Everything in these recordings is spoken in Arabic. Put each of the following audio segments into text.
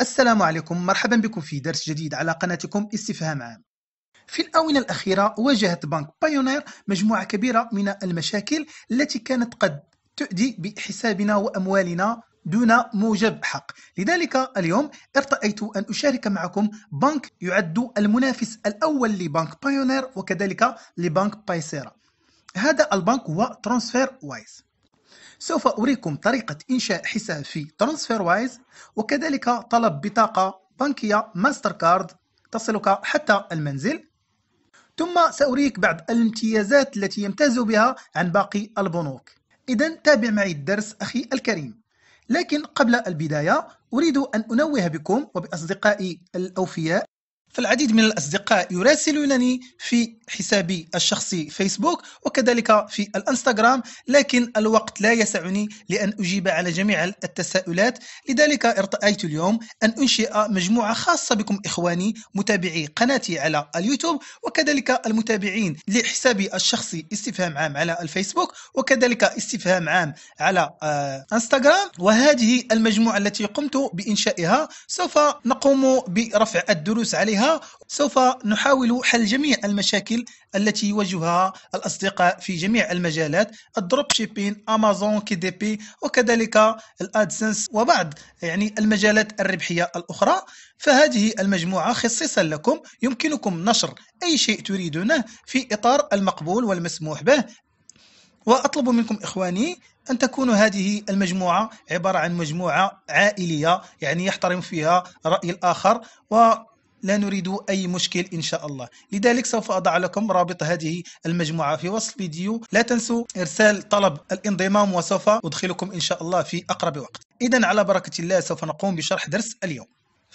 السلام عليكم مرحبا بكم في درس جديد على قناتكم استفهام عام في الآونة الأخيرة واجهت بنك بايونير مجموعة كبيرة من المشاكل التي كانت قد تؤدي بحسابنا وأموالنا دون موجب حق لذلك اليوم ارتأيت أن أشارك معكم بنك يعد المنافس الأول لبنك بايونير وكذلك لبنك بايسيرا هذا البنك هو ترانسفير وايز سوف أريكم طريقة إنشاء حساب في ترانسفير وايز وكذلك طلب بطاقة بنكية ماستر كارد تصلك حتى المنزل ثم سأريك بعض الامتيازات التي يمتاز بها عن باقي البنوك إذا تابع معي الدرس أخي الكريم لكن قبل البداية أريد أن أنوه بكم وبأصدقائي الأوفياء فالعديد من الأصدقاء يراسلونني في حسابي الشخصي فيسبوك وكذلك في الانستغرام لكن الوقت لا يسعني لأن أجيب على جميع التساؤلات لذلك ارتأيت اليوم أن أنشئ مجموعة خاصة بكم إخواني متابعي قناتي على اليوتيوب وكذلك المتابعين لحسابي الشخصي استفهام عام على الفيسبوك وكذلك استفهام عام على آه، انستغرام وهذه المجموعة التي قمت بإنشائها سوف نقوم برفع الدروس عليها سوف نحاول حل جميع المشاكل التي يواجهها الأصدقاء في جميع المجالات الدروب شيبين أمازون كي دي بي وكذلك الأدسنس وبعض يعني المجالات الربحية الأخرى فهذه المجموعة خصيصا لكم يمكنكم نشر أي شيء تريدونه في إطار المقبول والمسموح به وأطلب منكم إخواني أن تكون هذه المجموعة عبارة عن مجموعة عائلية يعني يحترم فيها رأي الآخر و لا نريد أي مشكل إن شاء الله لذلك سوف أضع لكم رابط هذه المجموعة في وصف الفيديو لا تنسوا إرسال طلب الانضمام وسوف أدخلكم إن شاء الله في أقرب وقت إذا على بركة الله سوف نقوم بشرح درس اليوم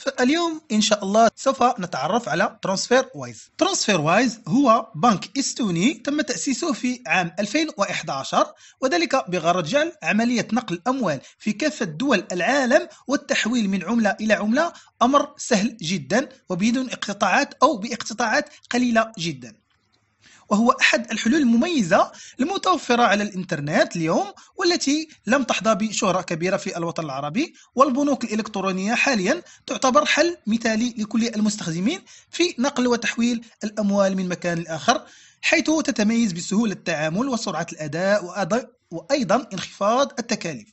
فاليوم ان شاء الله سوف نتعرف على ترانسفير وايز ترانسفير وايز هو بنك استوني تم تاسيسه في عام 2011 وذلك بغرض جعل عمليه نقل الاموال في كافه دول العالم والتحويل من عمله الى عمله امر سهل جدا وبدون اقتطاعات او باقتطاعات قليله جدا وهو أحد الحلول المميزة المتوفرة على الإنترنت اليوم والتي لم تحظى بشهرة كبيرة في الوطن العربي والبنوك الإلكترونية حاليا تعتبر حل مثالي لكل المستخدمين في نقل وتحويل الأموال من مكان لآخر حيث تتميز بسهولة التعامل وسرعة الأداء وأيضا انخفاض التكاليف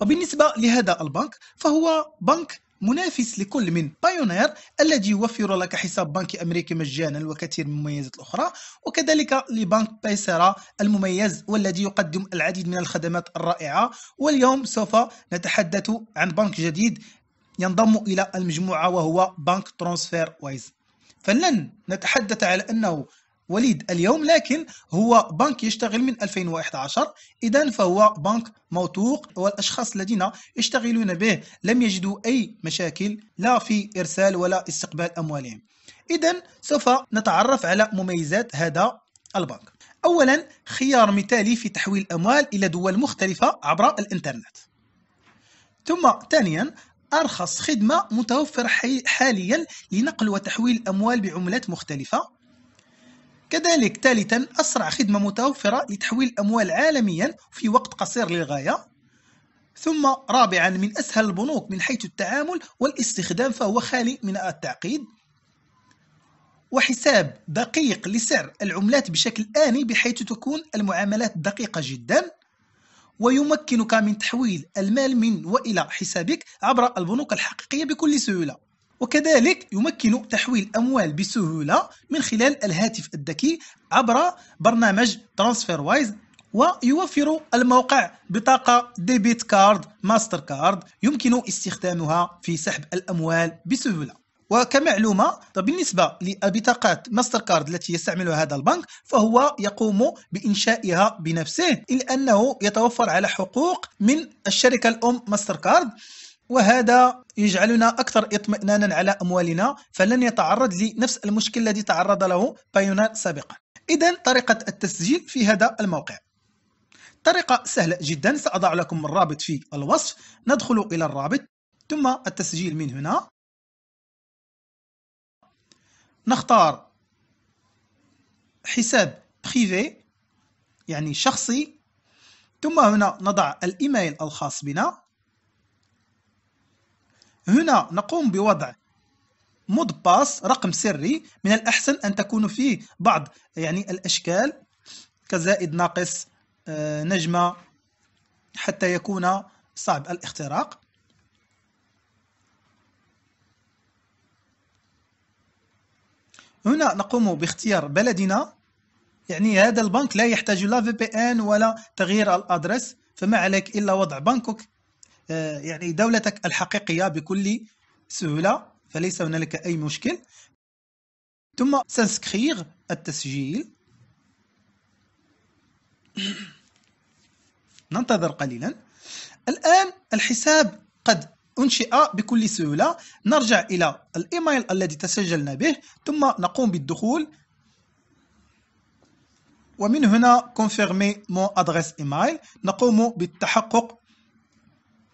وبالنسبة لهذا البنك فهو بنك منافس لكل من بايونير الذي يوفر لك حساب بنكي أمريكي مجانا وكثير من المميزات الأخرى وكذلك لبنك بايسرا المميز والذي يقدم العديد من الخدمات الرائعة واليوم سوف نتحدث عن بنك جديد ينضم إلى المجموعة وهو بنك ترانسفير وايز فلن نتحدث على أنه وليد اليوم لكن هو بنك يشتغل من 2011 إذا فهو بنك موثوق والأشخاص الذين يشتغلون به لم يجدوا أي مشاكل لا في إرسال ولا استقبال أموالهم إذا سوف نتعرف على مميزات هذا البنك أولا خيار مثالي في تحويل الأموال إلى دول مختلفة عبر الإنترنت ثم ثانيا أرخص خدمة متوفرة حاليا لنقل وتحويل الأموال بعملات مختلفة كذلك ثالثا أسرع خدمة متوفرة لتحويل الأموال عالميا في وقت قصير للغاية ثم رابعا من أسهل البنوك من حيث التعامل والاستخدام فهو خالي من التعقيد وحساب دقيق لسعر العملات بشكل آني بحيث تكون المعاملات دقيقة جدا ويمكنك من تحويل المال من وإلى حسابك عبر البنوك الحقيقية بكل سهولة وكذلك يمكن تحويل أموال بسهولة من خلال الهاتف الذكي عبر برنامج ترانسفير وايز ويوفر الموقع بطاقة ديبيت كارد ماستر كارد يمكن استخدامها في سحب الأموال بسهولة وكمعلومة بالنسبة لبطاقات ماستر كارد التي يستعملها هذا البنك فهو يقوم بإنشائها بنفسه إلا أنه يتوفر على حقوق من الشركة الأم ماستر كارد وهذا يجعلنا أكثر اطمئنانا على أموالنا فلن يتعرض لنفس المشكل الذي تعرض له بايونير سابقا إذا طريقة التسجيل في هذا الموقع طريقة سهلة جدا سأضع لكم الرابط في الوصف ندخل إلى الرابط ثم التسجيل من هنا نختار حساب بريفي يعني شخصي ثم هنا نضع الإيميل الخاص بنا هنا نقوم بوضع مود باس رقم سري من الأحسن أن تكون فيه بعض يعني الأشكال كزائد ناقص آه، نجمة حتى يكون صعب الاختراق هنا نقوم باختيار بلدنا يعني هذا البنك لا يحتاج لا في بي ان ولا تغيير الادرس فما عليك الا وضع بنكك آه، يعني دولتك الحقيقية بكل سهولة فليس هنالك أي مشكل ثم سنسكريغ التسجيل ننتظر قليلا الآن الحساب قد أنشئ بكل سهولة نرجع إلى الإيميل الذي تسجلنا به ثم نقوم بالدخول ومن هنا كونفيرمي mon adresse email نقوم بالتحقق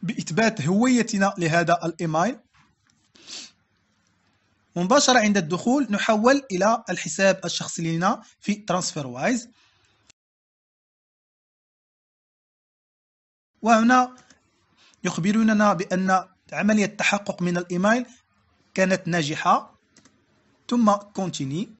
بإثبات هويتنا لهذا الايميل مباشرة عند الدخول نحول إلى الحساب الشخصي لنا في ترانسفير وايز وهنا يخبروننا بأن عملية التحقق من الإيميل كانت ناجحة ثم كونتيني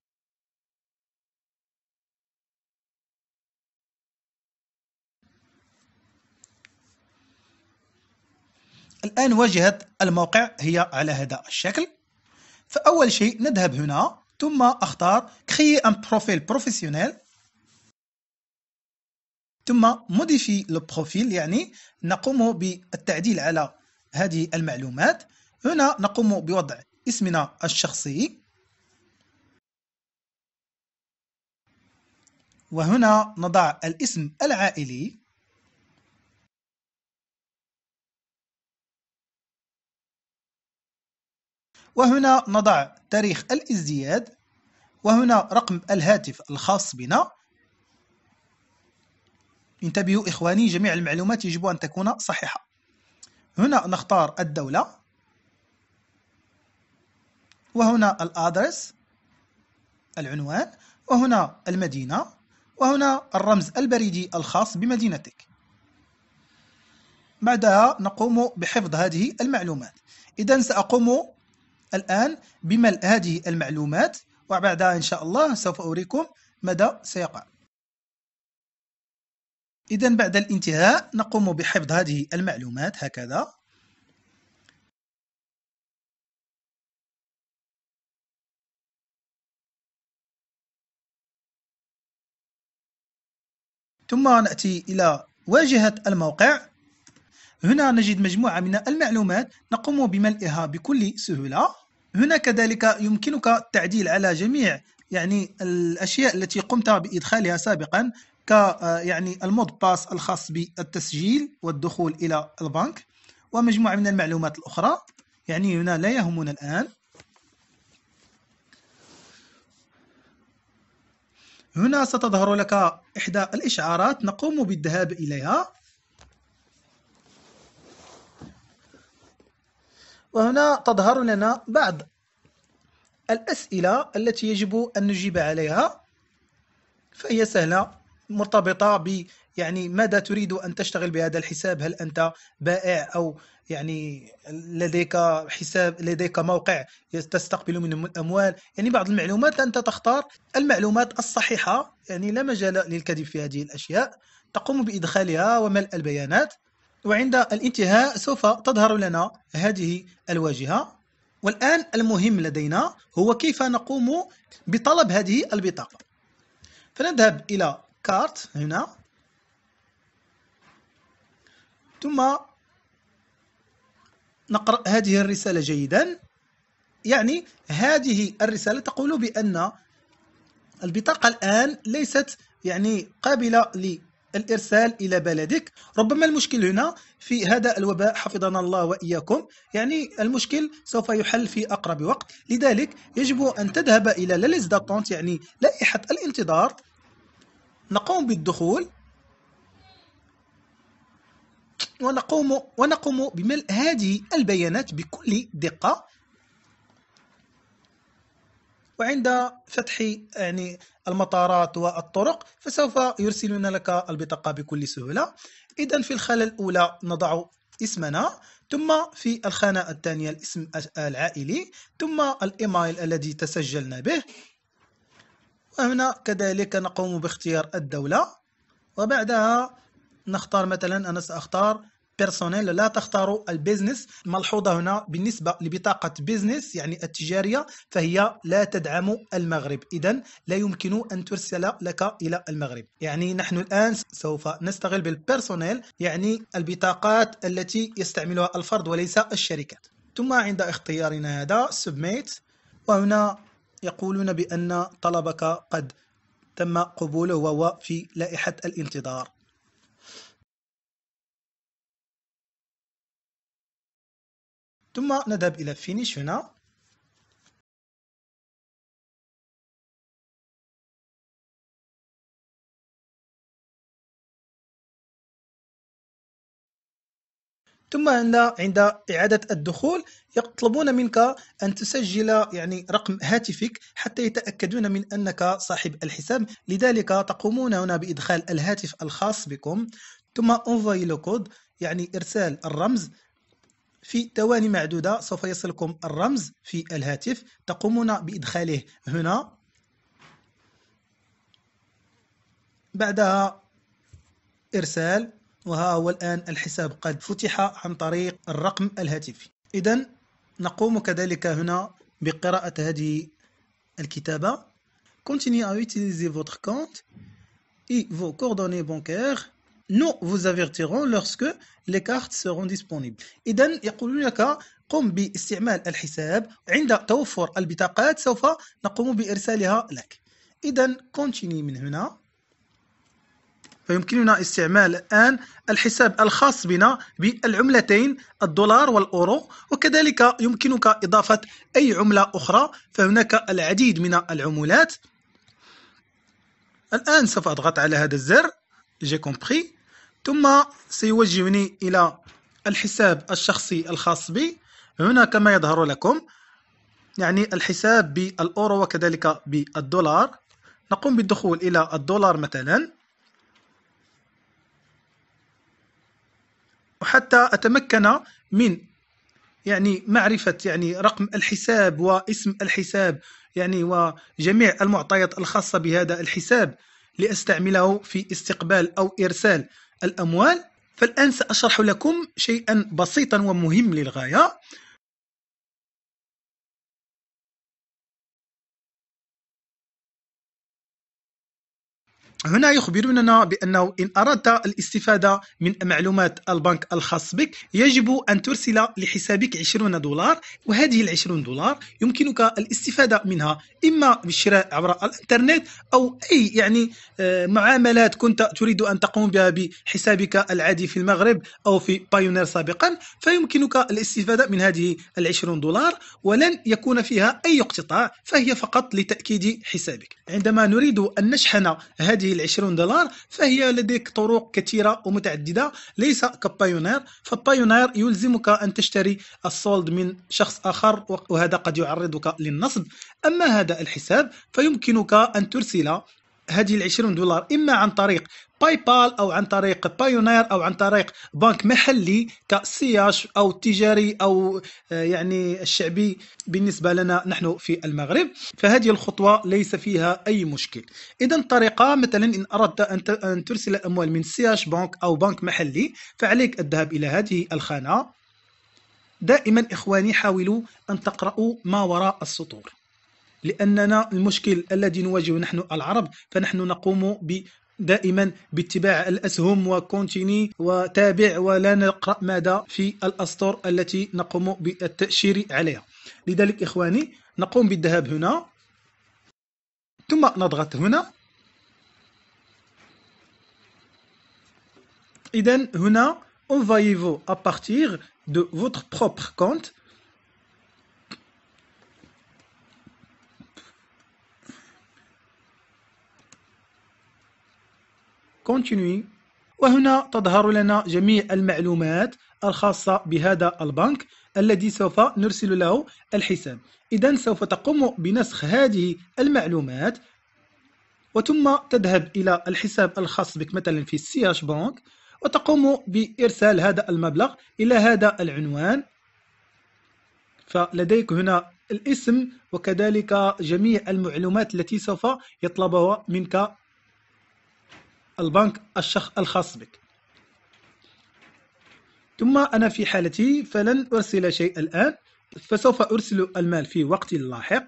الآن واجهة الموقع هي على هذا الشكل فأول شيء نذهب هنا ثم أختار Create un profil professionnel ثم modify le profil يعني نقوم بالتعديل على هذه المعلومات هنا نقوم بوضع اسمنا الشخصي وهنا نضع الاسم العائلي وهنا نضع تاريخ الازدياد وهنا رقم الهاتف الخاص بنا انتبهوا إخواني جميع المعلومات يجب أن تكون صحيحة هنا نختار الدولة وهنا الأدرس العنوان وهنا المدينة وهنا الرمز البريدي الخاص بمدينتك بعدها نقوم بحفظ هذه المعلومات إذا سأقوم الآن بملء هذه المعلومات وبعدها إن شاء الله سوف أريكم ماذا سيقع إذا بعد الانتهاء نقوم بحفظ هذه المعلومات هكذا ثم نأتي إلى واجهة الموقع هنا نجد مجموعة من المعلومات نقوم بملئها بكل سهولة هنا كذلك يمكنك التعديل على جميع يعني الأشياء التي قمت بإدخالها سابقا ك آه، يعني المود باس الخاص بالتسجيل والدخول إلى البنك ومجموعة من المعلومات الأخرى يعني هنا لا يهمنا الآن هنا ستظهر لك إحدى الإشعارات نقوم بالذهاب إليها وهنا تظهر لنا بعض الأسئلة التي يجب أن نجيب عليها فهي سهلة مرتبطة ب يعني ماذا تريد أن تشتغل بهذا الحساب هل أنت بائع أو يعني لديك حساب لديك موقع تستقبل منه الأموال يعني بعض المعلومات أنت تختار المعلومات الصحيحة يعني لا مجال للكذب في هذه الأشياء تقوم بإدخالها وملء البيانات وعند الانتهاء سوف تظهر لنا هذه الواجهة والآن المهم لدينا هو كيف نقوم بطلب هذه البطاقة فنذهب إلى كارت هنا ثم نقرأ هذه الرسالة جيدا يعني هذه الرسالة تقول بأن البطاقة الآن ليست يعني قابلة الإرسال إلى بلدك ربما المشكل هنا في هذا الوباء حفظنا الله وإياكم يعني المشكل سوف يحل في أقرب وقت لذلك يجب أن تذهب إلى لليز داتونت يعني لائحة الانتظار نقوم بالدخول ونقوم ونقوم بملء هذه البيانات بكل دقة وعند فتح يعني المطارات والطرق فسوف يرسلون لك البطاقة بكل سهولة إذا في الخانة الأولى نضع اسمنا ثم في الخانة الثانية الاسم العائلي ثم الإيميل الذي تسجلنا به وهنا كذلك نقوم باختيار الدولة وبعدها نختار مثلا أنا سأختار بيرسونيل لا تختاروا البيزنس ملحوظة هنا بالنسبة لبطاقة بيزنس يعني التجارية فهي لا تدعم المغرب إذا لا يمكن أن ترسل لك إلى المغرب يعني نحن الآن سوف نستغل بالبيرسونيل يعني البطاقات التي يستعملها الفرد وليس الشركات ثم عند اختيارنا هذا سبميت وهنا يقولون بأن طلبك قد تم قبوله وهو في لائحة الانتظار ثم نذهب إلى Finish هنا ثم عند عند إعادة الدخول يطلبون منك أن تسجل يعني رقم هاتفك حتى يتأكدون من أنك صاحب الحساب لذلك تقومون هنا بإدخال الهاتف الخاص بكم ثم انفاي لو كود يعني إرسال الرمز في ثواني معدودة سوف يصلكم الرمز في الهاتف تقومون بإدخاله هنا بعدها إرسال وها هو الآن الحساب قد فتح عن طريق الرقم الهاتفي إذا نقوم كذلك هنا بقراءة هذه الكتابة continue à utiliser votre compte et vos coordonnées bancaires nous vous avertirons lorsque les cartes seront disponibles إذا يقولون لك قم باستعمال الحساب عند توفر البطاقات سوف نقوم بإرسالها لك إذا كونتيني من هنا فيمكننا استعمال الآن الحساب الخاص بنا بالعملتين الدولار والأورو وكذلك يمكنك إضافة أي عملة أخرى فهناك العديد من العمولات الآن سوف أضغط على هذا الزر j'ai compris ثم سيوجهني إلى الحساب الشخصي الخاص بي هنا كما يظهر لكم يعني الحساب بالأورو وكذلك بالدولار نقوم بالدخول إلى الدولار مثلا وحتى أتمكن من يعني معرفة يعني رقم الحساب واسم الحساب يعني وجميع المعطيات الخاصة بهذا الحساب لأستعمله في استقبال أو إرسال الأموال فالآن سأشرح لكم شيئا بسيطا ومهم للغاية هنا يخبروننا بأنه إن أردت الاستفادة من معلومات البنك الخاص بك يجب أن ترسل لحسابك 20 دولار وهذه ال 20 دولار يمكنك الاستفادة منها إما بالشراء عبر الإنترنت أو أي يعني آه، معاملات كنت تريد أن تقوم بها بحسابك العادي في المغرب أو في بايونير سابقا فيمكنك الاستفادة من هذه ال 20 دولار ولن يكون فيها أي اقتطاع فهي فقط لتأكيد حسابك عندما نريد أن نشحن هذه ال 20 دولار فهي لديك طرق كثيره ومتعدده ليس كبايونير فبايونير يلزمك ان تشتري السولد من شخص اخر وهذا قد يعرضك للنصب اما هذا الحساب فيمكنك ان ترسل هذه ال 20 دولار اما عن طريق باي بال او عن طريق بايونير او عن طريق بنك محلي كسياش او تجاري او آه، يعني الشعبي بالنسبه لنا نحن في المغرب فهذه الخطوه ليس فيها اي مشكل اذا الطريقه مثلا ان اردت ان ترسل الاموال من سياش بنك او بنك محلي فعليك الذهاب الى هذه الخانه دائما اخواني حاولوا ان تقراوا ما وراء السطور لأننا المشكل الذي نواجهه نحن العرب فنحن نقوم ب دائما باتباع الاسهم وكونتيني وتابع ولا نقرا ماذا في الاسطر التي نقوم بالتاشير عليها لذلك اخواني نقوم بالذهاب هنا ثم نضغط هنا اذا هنا envoyez-vous à partir de votre propre compte continue وهنا تظهر لنا جميع المعلومات الخاصة بهذا البنك الذي سوف نرسل له الحساب إذا سوف تقوم بنسخ هذه المعلومات وثم تذهب إلى الحساب الخاص بك مثلا في السياش بنك وتقوم بإرسال هذا المبلغ إلى هذا العنوان فلديك هنا الاسم وكذلك جميع المعلومات التي سوف يطلبها منك البنك الشخ الخاص بك ثم أنا في حالتي فلن أرسل شيء الآن فسوف أرسل المال في وقت لاحق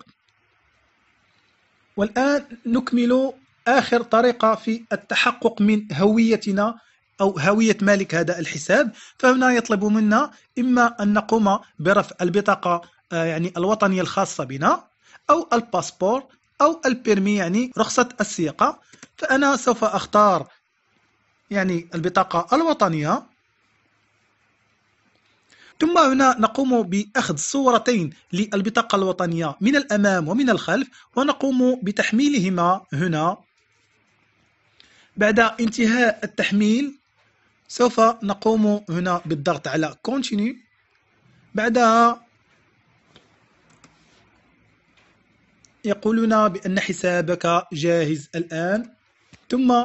والآن نكمل آخر طريقة في التحقق من هويتنا أو هوية مالك هذا الحساب فهنا يطلب منا إما أن نقوم برفع البطاقة آه، يعني الوطنية الخاصة بنا أو الباسبور أو البيرمي يعني رخصة السياقة فأنا سوف أختار يعني البطاقة الوطنية ثم هنا نقوم بأخذ صورتين للبطاقة الوطنية من الأمام ومن الخلف ونقوم بتحميلهما هنا بعد انتهاء التحميل سوف نقوم هنا بالضغط على Continue بعدها يقولون بأن حسابك جاهز الآن ثم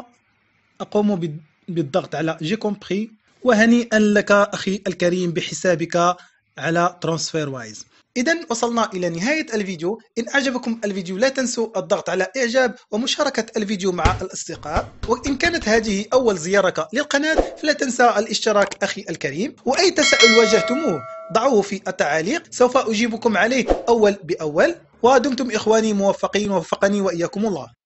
أقوم بالضغط على جي كومبري وهنيئا لك أخي الكريم بحسابك على ترانسفير وايز إذا وصلنا إلى نهاية الفيديو إن أعجبكم الفيديو لا تنسوا الضغط على إعجاب ومشاركة الفيديو مع الأصدقاء وإن كانت هذه أول زيارة للقناة فلا تنسى الاشتراك أخي الكريم وأي تساؤل واجهتموه ضعوه في التعاليق سوف أجيبكم عليه أول بأول ودمتم إخواني موفقين وفقني وإياكم الله